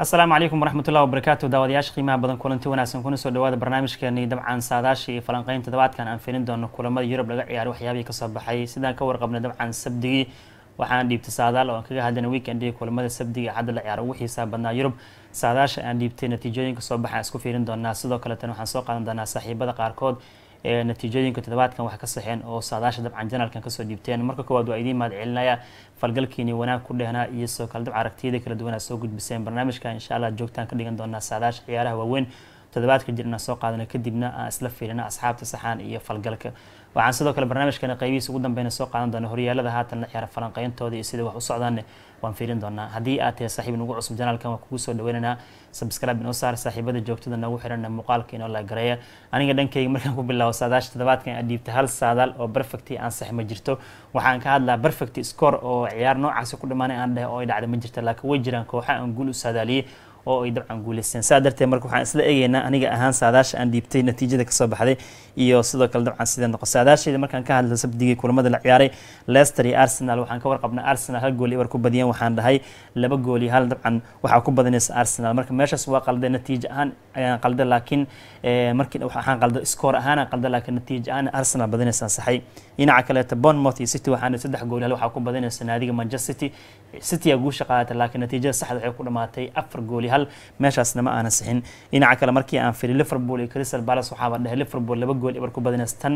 asalaamu calaykum waraxmatullahi wabarakaatu daawadayaasha qiimaha badan kulanti wanaagsan kuna soo dhawaada barnaamijkeeni dabcan saadaasha iyo falanqeyn toddobaadkan aan filin doono kulamada yurub laga ciyaaray waxyaabihii kasoo baxay sidaan ka warqabnay dabcan sabdigii waxaan dhiibtay saadaal oo aan kaga hadlana weekendhii kulamada sabdiga cadda la ciyaaro ugu xiisaa badnaa yurub saadaasha aan dhiibtay natiijooyinka soo baxaan isku fiirin doonaa sidoo kaleetana waxaan soo qaadan doonaa saaxiibada qaarkood natiijooyinka toddobaadkan waxay ka saxeen oo saadaasha dabcan janaalkan kasoo dhiibteen marka koowaad waa idiin mahad celinaya falgalkiini wanaag ku dhehnaa iyo soo kale dabcan aragtiyada kala duwan aa soo gudbiseen barnaamijka insha allah joogtaan ka dhigan doonaa saadaasha ciyaaraha waaweyn toddobaadka jir inaan soo qaadano kadibna aan isla fiirina asxaabta saxaan iyo falgalka waxaan sidoo kale barnaamijkana qaybihiis ugu dambeyna soo qaadan doona horyaalada haatan la ciyaara falanqeyntooda iyo sida wax u socdaanne waan fiirin doonaa haddii aad tahay saaxiib nagu cusub janaalkan waan kugu soo dhaweynaynaa subscribe inoo saar saaxiibada joogtada nagu xiran muuqaalka inoo laagareeya aniga dhankayga markaan ku bilaabo saadaasha toddobaadkan aad dhiibta hal saadaal oo aan ansax ma jirto waxaan ka hadlaa perfecti score oo ciyaar noocaasi ku dhammaanay aan dheh oo ay dhacday ma jirta laakiin way jiraan kooxa aan guul u saadaaliyey oo ay dabcan guuleysteen saa darteed marka waxaan isla eegeynaa aniga ahaan saadaasha aan dhiibtay natiijada kasoo baxday iyo sidoo kale dabcan sidee noqo saadaasheeda markaan ka hadlo sabdigii kulamada la ciyaaray leicester iyo arsenal waxaan ka warqabnaa arsenal hal gool ibar ku badiyeen waxaan dhahay laba gool iyo hal dabcan waxaa ku badanaysa arsenal marka meeshaas waa qalde natiij ahaan ayaan qalde laakiin eh, markii waxaan qaldo score ahaan qalde laakiin natiij ahaan arsenal badanaysa saxay dhinaca kaleeto bournemouth iyo city waxaan saddex gool hal waxaa ku badanaysa naadiga manchester city city ayaa guusha qaadatay laakiin natiijada saxda waxay ku dhamaatay afar gool iyo hal goal meeshaasna ma aana sixin dhinaca kale markii aan firi liverpool iyo crystal palace waxaaba dhahay liverpool laba gool ibar ku badinaysa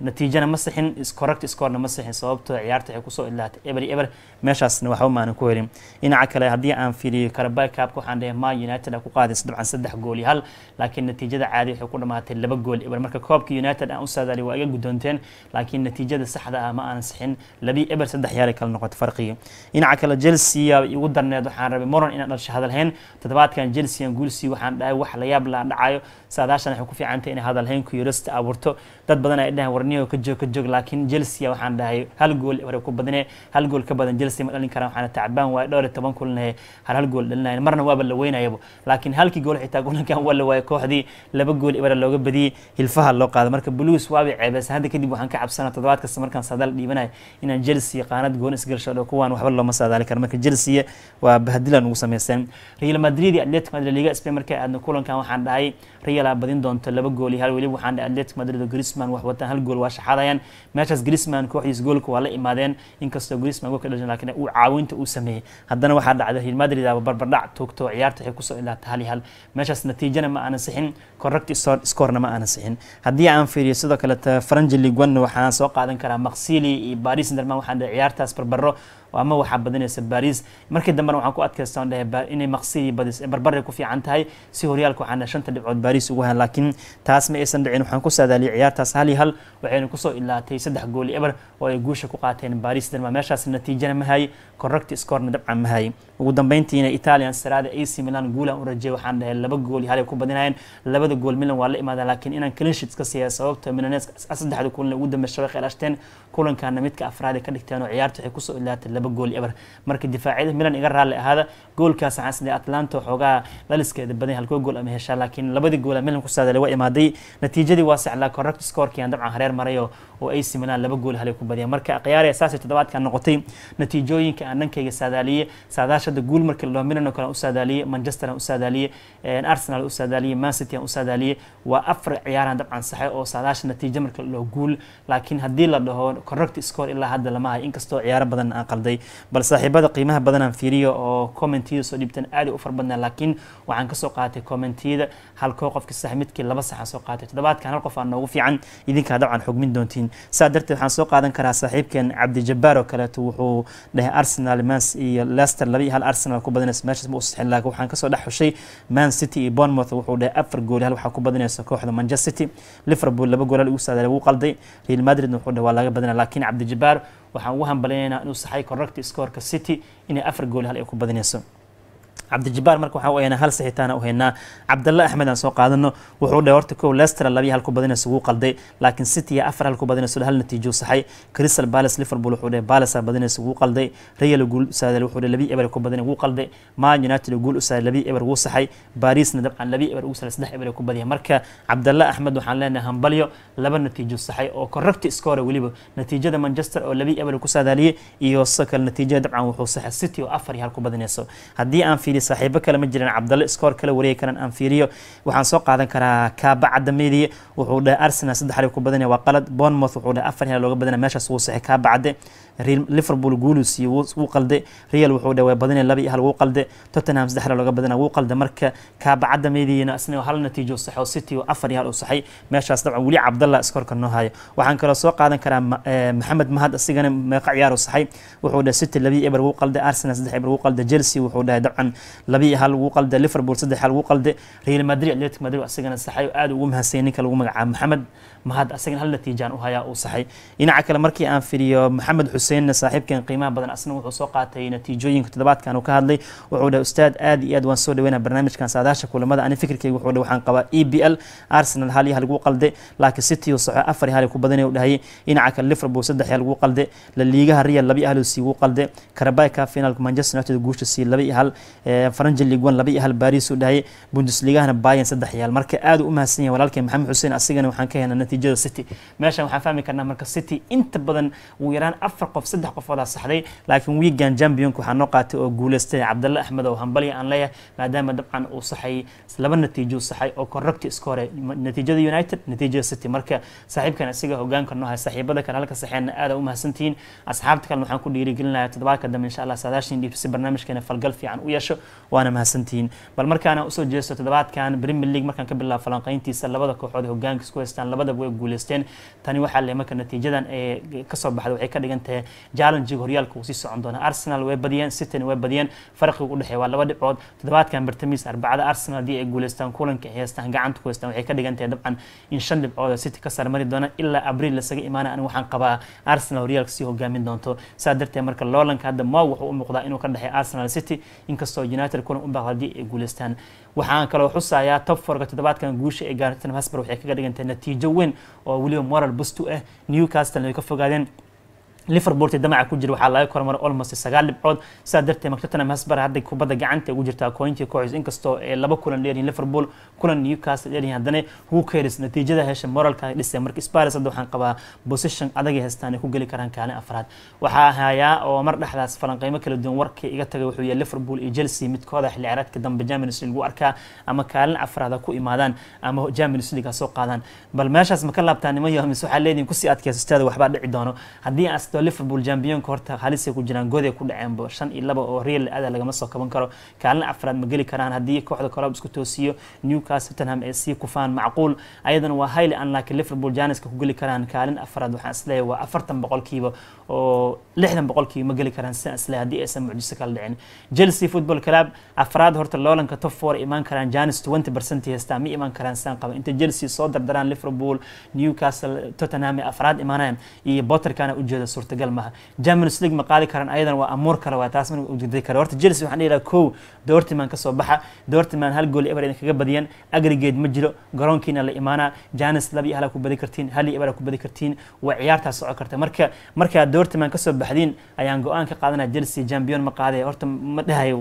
natiijana ma sixin correct scorena ma sixin sababtoo ah ciyaarta ay kusoo ilaatay eber eber meeshaasna waxba maanan ku helin dhinaca kale haddii aan fiiriyo karabay kaabka waxaan dhahay ma united ku qaadaysa dabcan saddex gool iyo hal laakiin natiijada caadi waxay ku dhamaatay laba gool eber marka koobka united aan u saadaalay waa iga gudoonteen laakiin natiijada saxda ah ma aanan sixin labi eber saddex yaal kala noqoto farqigi dhinaca kale chelsea igu darneed waxaan rabay moron inaan dhasha hadalhayn toddobaadkan chelsea guulsii waxaan dhahay wax la yaab laa dhacayo saadaashan waxay ku fiicantay inay hadalhayn ku yurista abuurto dad badan ay dhahan warniyo ka joog ka joog laakiin Chelsea waxaan dhahay hal gool hore ku badnay hal gool ka badan Chelsea ma dhalin karaan waxaana tacbaan waa dhowr iyo toban kulanay hal hal gool dhalinay marna waaba la weynayaba laakiin halkii gool xitaa kulankan waa la waayay kooxdii laba gool ibara looga badiyay hilfaha loo qaaday marka Blues waaba ceebaysan hadda kadib waxaan ka cabsanaa toddobaad kasta markaan saadaal dhiibanay inaan Chelsea qaanad goon isgalsho dhow kuwaan waxba looma saadaali karo marka Chelsea waa bahadilan ugu sameeyeen Real Madrid iyo Atletico Madrid liga Spain markay aadna kulankan waxaan dhahay Real real badin doonto laba gool iyo hal weliba waxaan atletic madrid oo grisman wax wataan hal gool waa shaxadayaan meeshaas grisman kooxdiis goolka waa la imaadeen inkastoo grisman goolka dhashan laakiin uu caawinta uu sameeyey haddana waxaa dhacday real madrid aba barbardhac toogto ciyaarta waxay kusoo ilaata hal iyo hal meeshaas natiijana ma aanan sixin correct scorena ma aanan sixin haddii aan fiiriyo sidoo kaleeta faranji liguan waxaan soo qaadan karaa maksili iyo paris inderman waxaan ciyaartaas barbaro ama waxaa badinaysa baris markii dambena waxaan ku adkaystaan dhehe inay maqsii badis barbare ku fiican tahay si horyaalka waxaana shanta dhibcood baris ugu hayn laakiin taas ma aysan dhicin waxaan ku saadaaliyay ciyaartaas hal iyo hal waxayna kusoo ilaatay saddex gooli eber oo ay guusha ku qaateen baris denma meeshaas natiijana ma haye correct scorena dabcan ma haye ugu dambeyntiina italian sarada ac milan guulan u rajey waxaan dhahay laba gooli halay ku badinayeen labada gool milan waa la imaadeen laakiin inaan cleansheet ka siiya sababta milanees saddexda kulan ugu dambeysha way khilashteen kulankaana midka afraad ka dhigteen oo ciyaarta waxay kusoo ilaatay toddaba gool eber marka difaacyada milan iga raalli ahaada goolkaas waxaan sidee atlanta xoogaa dhaliskeeda badan halko gool ama heshaa laakiin labadii goola milan ku saadalay waa imaaday natiijadii waa siclaa correct scorkii aan dabcan hareer marayo oo ay simanaan laba gool halay ku badiyeen marka khiyaaraya saas iyo toddobaadka noqotay natiijooyinka aan dhankayga saadaaliye saadaashada guul marka la dhoominano kale u saadaaliye manchester u saadaaliye arsenal u saadaaliye man city aan u saadaaliye waa afar ciyaaraan dabcan saxe oo saadaasha natiijo marka la guul laakiin haddii la dhaho correct score ilaa hadda lama hayo inkastoo ciyaaro badan aan qalday bal saaxiibada qiimaha badan fiiriyo oo commentiyada soo dhiibtan aad u far badnaa laakiin waxaan kasoo qaatay commentiyada halkoo qofka sax midkii laba saxaan soo qaatay toddobaadkan hal qof aan noogu fiican idinkaa dabcan xugmin doontiin saa darteed waxaan soo qaadan karaa saaxiibkeen cabdijabaar oo kaleeto wuxuu dhahay arsenal mans iyo lester laba iyo hal arsenal ku badanaysa meeshas ma usixin laakiin waxaan kasoo dhex xushay man city iyo bournemouth wuxuu dhahay afar gool hal waxaa ku badanaysa kooxda manchester city liverpool laba gool hal ugu saadaalay wuu qalday real madrid wuxuu dhahay waa laga badanaya laakiin cabdijabaar waxaan ugu hambalinayna inuu saxay korragta scoorka city inay afar gool hal ay ku badanayso cabdijabaar marka waxaan u haynaa hal saxitaana u haynaa cabdalle axmed aan soo qaadano wuxuu dhahay horta kow leicester labiyo hal ku badina isugu qalday laakiin city afar hal ku badina soo hal natiijo saxay crystal palace liverpool wuxuu dhahay palace badina isugu qalday real guul saadal wuxuu dhahay labiyo eber ku badina ugu qalday man united guul u saadal labiyo eber ugu saxay barisna dabcan labiyo eber ugu saadal saddex eber ku badiyay marka cabdalle axmed waxaan leenahay hambalyo laba natiijo saxay oo correct score waliba natiijada manchester oo labiyo eber ku saadaliyay iyo sakal natiijada dabcan wuxuu saxay city oo afar hal ku badinayso haddii aan fiiriyo xilligii saaxiibo kale ma jireen cabdalle iskoor kale wareegi karaan aan fiiriyo waxaan soo qaadan karaa kaaba cadameydi wuxuu dhahay arsenal saddex xal ku badanaya waa qalad bournemouth wuxuu dhahay afar xal looga badanaya meeshaas wuu saxay kaaba cadde liverpool guulus wuu qalde real wuxuu dhahay waa badanaya laba iyo hal wuu qalde tottenham saddex xal looga badanaya wuu qalde marka kaaba cadameydiina isna hal natiijo saxo city oo afar iyo hal u saxay meeshaas dabcan weli cabdalla iskoorka noo haya waxaan kaloo soo qaadan karaa maxamed eh, mahad isigana meeqa ciyaar saxay wuxuu dhahay city laba iyo eber wuu qalde arsenal saddex eber wuu qalde chelsea wuxuu dhahay dabcan labii ha lagu qalde liverpool saddex ha lagu qalde real madrid atletic madrid asagana saxay oo aad ugu mahadsanay ninka lagu magacaabo maxamed mahad asagana hal natiijaan u hayaa uu saxay dhinaca kale markii aan fiiriyo maxamed xuseenna saaxiibkan qiimaha badan asna wuxuu soo qaatay natiijooyinka toddobaadkan uu ka hadlay wuxuu dhahay ustaad aad iyo aad waan soo dhaweynaa barnaamijkan saadaasha kulamada ani fikirkayga wuxuu dhahay waxaan qabaa e b l arsenal hal iyo ha lagu qalde laakiin city uu saxo afar iyo hal ku badanay uu dhahayay dhinaca kale liverpool saddex iyo lagu qalde la liigaha real laba iyo hal uu siigu qalde karabay ka finaalka manchester united guusha sii laba iyo hal ee faranjel ligwan laba iyo hal baris u dhahay bundusligahana bayan saddex yaal marka aad u mahadsan yahay walaalkeen maxamed xuseen asigana waxaan ka helnaa natiijada city meeshan waxaan fahmi karnaa marka city inta badan ugu yaraan afar qof saddex qof wadaa saxday laakiin wiigan championka waxaa noo qaatay oo guuleystay cabdalle axmed oo hambaliya aan leeyahay maadaama dabcan uu saxay laba natiijo saxay oo correct score natiijada united natiijada city marka saaxiibkan asiga hogaanka noo saaxiibada kale halka saxeenna aad u mahadsantihiin asxaabta kalena waxaan ku dhiirigelinayaa toddobaadka dambe insha allah saadaashin dhiibsi barnaamijkeena falgal fiican u yeesho waana mahadsantihiin bal markaana usoo jeesto toddobaadkan premier league markaan ka bilaabo falanqayntiisa labada kooxood hogaanka isku haystaan labadaba way guuleysteen tani waxaa le marka natiijadan ee kasoo baxda waxay ka dhigan tahay jallenjiga horyaalka uu sii socon doona arsenal way badiyeen cityn way badiyeen farqiga udhexeeya waa laba dhicood toddobaadkan bartamiis arbacada arsenal haddii ay guuleystaan kulanka ay gacanta ku haystaan waxay ka dhigan tahay dabcan in shan dhibcood city ka sarmari doona ilaa abriil lasaga imaana ani waxaan qabaa arsenal horyaalka sii hogaamin doonto saa darteed marka loolanka hadda mo wuxuu u muuqdaa inuu ka dhexeeya arsenal city inkastoo united kulan u baaqday ee guuleystaan waxaan kaloo xusayaa top forka toddobaadkan guusha ee gaartay Hasper waxay kaga dhigantay natiijo weyn oo weliba moral boost u ah Newcastle ay ka fogaadeen liverpool damaca ku jira waxaa laga kormar olmost sagaal dhibcood sidaa darteed mactotnam hasbar hadda kubadda gacanta ugu jirtaa kooyintii kooxis inkastoo ee eh, laba kulan dheeryihin liverpool kulan newcastle dheeryihin haddana hookers natiijada hesha moralka ay marka spars hadda waxaan qabaa position adagay haystaan ay ku geli karaan kaalin afraad waxaa hayaa oo mar dhexdaas falanqeymo kala duwan warkii iga tagay wuxuu yahay liverpool iyo chelsea midkooda ah xilli ciyaareedka dambe champions league lagu arkaa ama kaalin afraada ku imaadaan ama champions league ha soo qaadaan bal meeshaas ma ka laabtaanimo mise waxaa leedihin kusii adkaysateeda waxbaa dhici doono haddii inkastoo liverpool jambiyonka horta halisay ku jiraan gooday ku dhaceenba shan iyo laba oo real ada lagama soo kaban karo kaalin afraad ma geli karaan haddii kooxda kolob isku toosiyo newcastle tottenham ee sii kufaan macquul ayadana waa highly unlucky liverpool janiska ku geli karaan kaalin afraad waxaan isleeyahay waa afartan boqolkiiba oo lixdan boqolkiiba ma geli karaan sidaan isleeyahay haddii aysan mucjiso kala dhicin chelsea football club afraad horta loolanka top four imaan karaan janis twenty percent heystaa ma imaan karaan sidaan qaban inta chelsea soo dardaraan liverpool newcastle tottenham ee afraad imaanayaan iyo botterkana ujeeda suurtagal maaha Champions League ma qaali karaan ayadan waa amuur kale waa taas mana ujeeday kale horta Chelsea waxaan dhiraa kow Dortmund ka soo baxa Dortmund hal gool Everton kaga badiyeen aggregate ma jiro garoonkiina la imaana Janis lab iyo hal ku badi kartiin hal iyo Everton ku badi kartiin waa ciyaarta socon karta marka marka Dortmund ka baxdiin ayaan go'aan ka qaadanaa Chelsea champion ma qaaday horta ma dhahay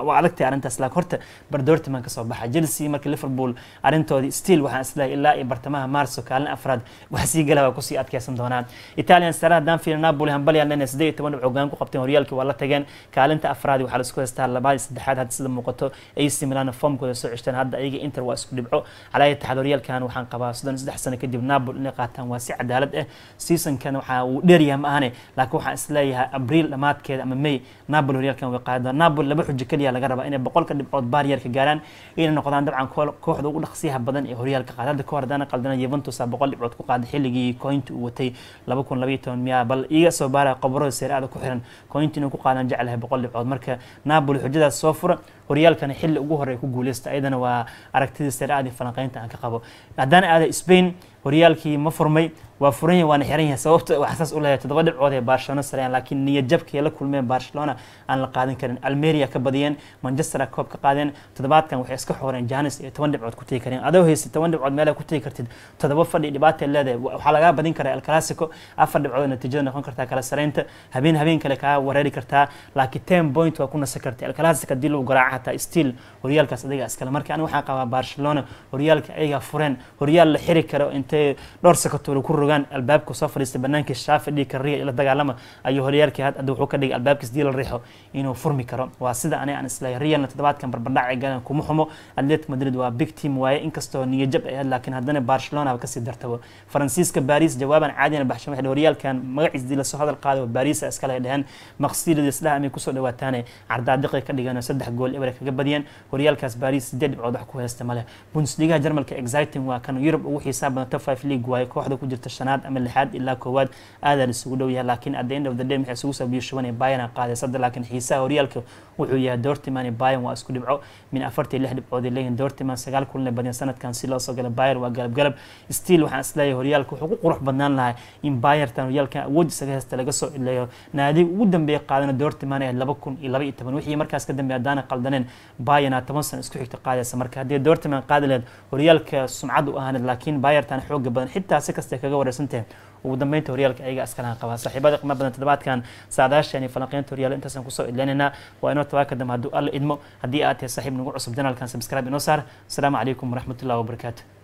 waa adagtay arrintaas laakiin horta bar Dortmund ka baxa Chelsea marka Liverpool arrintoodii still waxaan islahay ilaa iyo bartamaha Marso kaalin afraad wax sii galaa waa ku sii adkaysan doonaan Italian Sarah Danfield ila Napoli hanbali aan leenahay 18 xogaan ku qabteen horyaalkii waa la tageen kaalinta afraad waxa la isku haystaa labaad saddexaad hadda sida muuqato AC Milan formkooda soo ceshteen hadda ayaga Inter waa isku dhibco calaa ittihad horyaalkan waxaan qabaa sidaan saddex sano kadib Napoli inay qaataan waa si cadaalad ah seasonkan waxa uu dheer yahay ma ahane laakiin waxaan isleeyahay Abriil dhamaadkeeda ama May Napoli horyaalkan way qaadaan Napoli laba xujo kaliya laga rabaa inay boqolka dhibcood barrier ka gaaraan inay noqdaan dabcan kooxda ugu dhaqsiyaha badan ee horyaalka qaadada ka hor hadaan qaldana Juventus boqol dhibcood ku qaaday xilligii cointa uu watay 2012 miyaa bal iga soo baara qoborada seeraada ku xiran koyntii inuu ku qaadaan jeclahay boqol dhibcood marka naboli xujadaas soo fura horyaalkana xilli ugu horey ku guuleysta ayadana waa aragtidii seeraadii falanqeynta aan ka qabo haddaan aada spain horyaalkii ma furmay waa furan yahay waana xiran yahay sababta ah wax saas u leeyahay toddoba dhibcood ee Barcelona sareen laakiin niyad jabkii la kulmeen Barcelona aan la qaadan karin Almeria ka badiyeen Manchester koob ka qaadeen toddobaadkan waxay iska xoreen Janis ee 10 dhibcood ku tagi kareen adoo haysid 10 dhibcood meel ku tagi kartid toddoba fadhi dhibaato leedahay waxaa laga badin karaa El afar dhibcood natiijada noqon kartaa kala sareynta habeen habeen kale ka wareeri kartaa laakiin 10 point waa ku nasan kartaa El Clasico dil garaaca hataa still horyaalkaas adiga iskala markii aan waxaan qabaa Barcelona horyaalka ayaga fureen horyaal la xiri karo inta intay dhowr sakatoole ku rogaan albaabka soo fadhiista banaankii shaafi dhii kariya la dagaalama ayuu horyaalkii had hadda wuxuu ka dhigay albaabkiis diila riixo inuu furmi karo waa sida ani aan islahay riyalna toddobaadkan barbardhac galeen kuma xumo atletico madrid waa big team waaye inkastoo niyajab ay ahayd laakiin haddana barcelona kasii dartabo faransiiska baris jawaaban caadina baxshan waxay horyaalkan magaciis diila soo hadal qaaday oo baris iskale ay dheheen maqsiidada isdhaha amay kusoo dhawaataane cardaadiqay ka dhigeen oo saddex gool ebre kaga badiyeen horyaalkaas baris siddeed dhibcood wax ku haysta male bundesligaha jarmalka exciting waa kan yurub ugu xiisaa badanta horyaalka five league waayo kooxda ku jirta shanaad ama lixaad ilaa koowaad aadan isugu dhow yahay laakiin at the end of the day maxay isugu soo biyashubanay bayana qaadaysadda laakiin xiisaha horyaalka wuxuu yahay dortiman bayan waa isku dhibco min afartii lix dhibcood leeyihin dortiman sagaal kulna badin sanadkan si loo soo bayer waa galabgalab stiil waxaan isleeyahay horyaalka wuxuu ku qurux badnaan lahay in bayertan horyaalkan awood isaga heesta laga soo cileeyo naadiga ugu dambeeya qaadana dortiman ee laba kun iyo laba iyo toban wixii markaas ka dambeeya haddaana qaldaneen bayana toban sano isku xigta qaadaysa marka haddii dortiman qaadi lahayd horyaalka sumcad u ahaaned laakiin bayertan xooga badan xitaa si kasta kaga wareysantahay ugu dambeynta horyaalka ayaga askarahan qabaa saaxiibada qiima badan toddobaadkan saadaashani falanqeynta horyaal intaasaan kusoo idleynaynaa waa inoo tobaanka dambe hadduu alla idmo haddii aad tahay saaxiib nagu cusub janaalkan sabskrib inoo saar asalaamu calaykum waraxmatullahi wabarakaatu